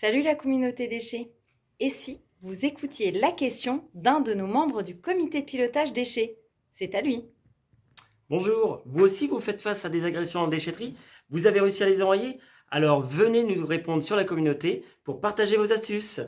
Salut la communauté déchets Et si vous écoutiez la question d'un de nos membres du comité de pilotage déchets C'est à lui. Bonjour, vous aussi vous faites face à des agressions en déchetterie Vous avez réussi à les envoyer Alors venez nous répondre sur la communauté pour partager vos astuces.